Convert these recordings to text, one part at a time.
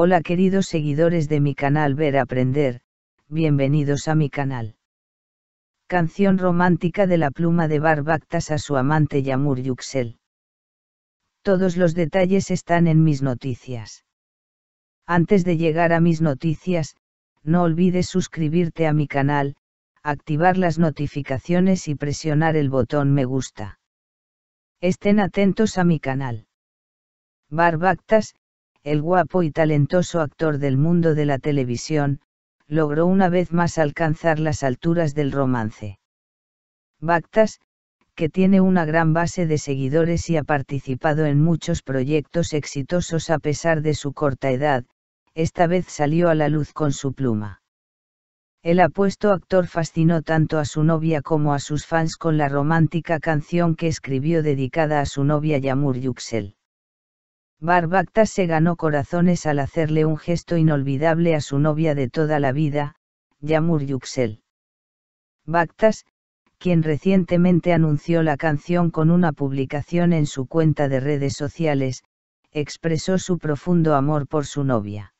Hola queridos seguidores de mi canal Ver Aprender, bienvenidos a mi canal. Canción romántica de la pluma de Barbactas a su amante Yamur Yuxel. Todos los detalles están en mis noticias. Antes de llegar a mis noticias, no olvides suscribirte a mi canal, activar las notificaciones y presionar el botón me gusta. Estén atentos a mi canal. Barbactas, el guapo y talentoso actor del mundo de la televisión, logró una vez más alcanzar las alturas del romance. Bactas, que tiene una gran base de seguidores y ha participado en muchos proyectos exitosos a pesar de su corta edad, esta vez salió a la luz con su pluma. El apuesto actor fascinó tanto a su novia como a sus fans con la romántica canción que escribió dedicada a su novia Yamur Yuxel. Barbacta se ganó corazones al hacerle un gesto inolvidable a su novia de toda la vida, Yamur Yuxel. Bactas, quien recientemente anunció la canción con una publicación en su cuenta de redes sociales, expresó su profundo amor por su novia.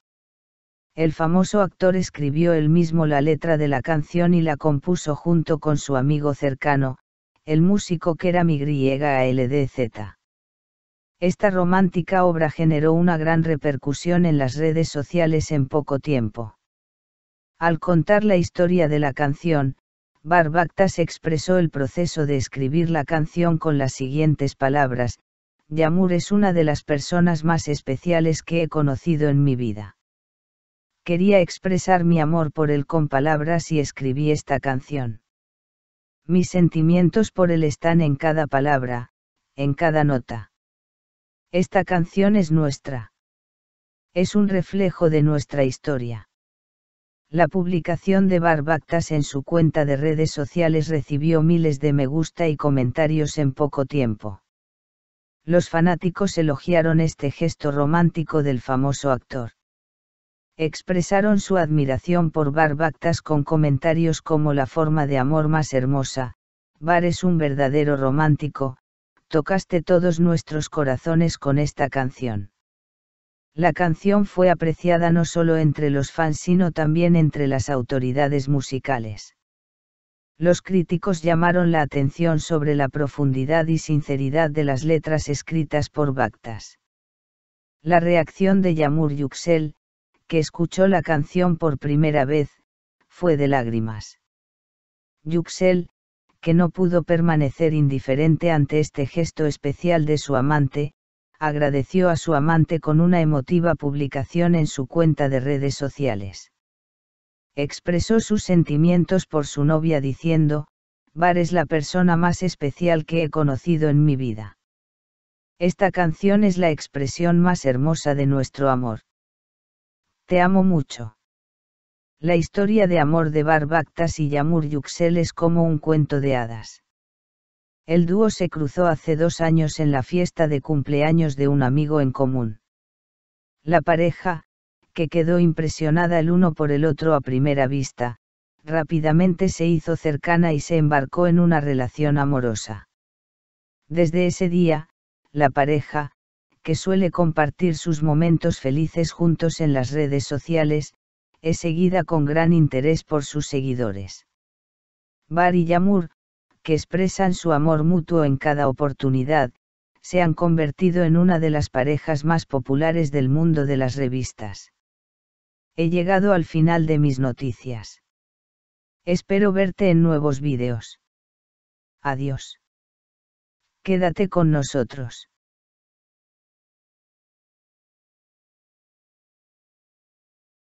El famoso actor escribió él mismo la letra de la canción y la compuso junto con su amigo cercano, el músico Kerami Griega LDZ. Esta romántica obra generó una gran repercusión en las redes sociales en poco tiempo. Al contar la historia de la canción, Barbactas expresó el proceso de escribir la canción con las siguientes palabras, Yamur es una de las personas más especiales que he conocido en mi vida. Quería expresar mi amor por él con palabras y escribí esta canción. Mis sentimientos por él están en cada palabra, en cada nota. Esta canción es nuestra. Es un reflejo de nuestra historia. La publicación de Barbactas en su cuenta de redes sociales recibió miles de me gusta y comentarios en poco tiempo. Los fanáticos elogiaron este gesto romántico del famoso actor. Expresaron su admiración por Barbactas con comentarios como la forma de amor más hermosa, Bar es un verdadero romántico, tocaste todos nuestros corazones con esta canción. La canción fue apreciada no solo entre los fans sino también entre las autoridades musicales. Los críticos llamaron la atención sobre la profundidad y sinceridad de las letras escritas por Bactas. La reacción de Yamur Yuxel, que escuchó la canción por primera vez, fue de lágrimas. Yuxel, que no pudo permanecer indiferente ante este gesto especial de su amante, agradeció a su amante con una emotiva publicación en su cuenta de redes sociales. Expresó sus sentimientos por su novia diciendo, Bar es la persona más especial que he conocido en mi vida. Esta canción es la expresión más hermosa de nuestro amor. Te amo mucho. La historia de amor de Barbactas y Yamur Yuxel es como un cuento de hadas. El dúo se cruzó hace dos años en la fiesta de cumpleaños de un amigo en común. La pareja, que quedó impresionada el uno por el otro a primera vista, rápidamente se hizo cercana y se embarcó en una relación amorosa. Desde ese día, la pareja, que suele compartir sus momentos felices juntos en las redes sociales, es seguida con gran interés por sus seguidores. Bar y Yamur, que expresan su amor mutuo en cada oportunidad, se han convertido en una de las parejas más populares del mundo de las revistas. He llegado al final de mis noticias. Espero verte en nuevos vídeos. Adiós. Quédate con nosotros.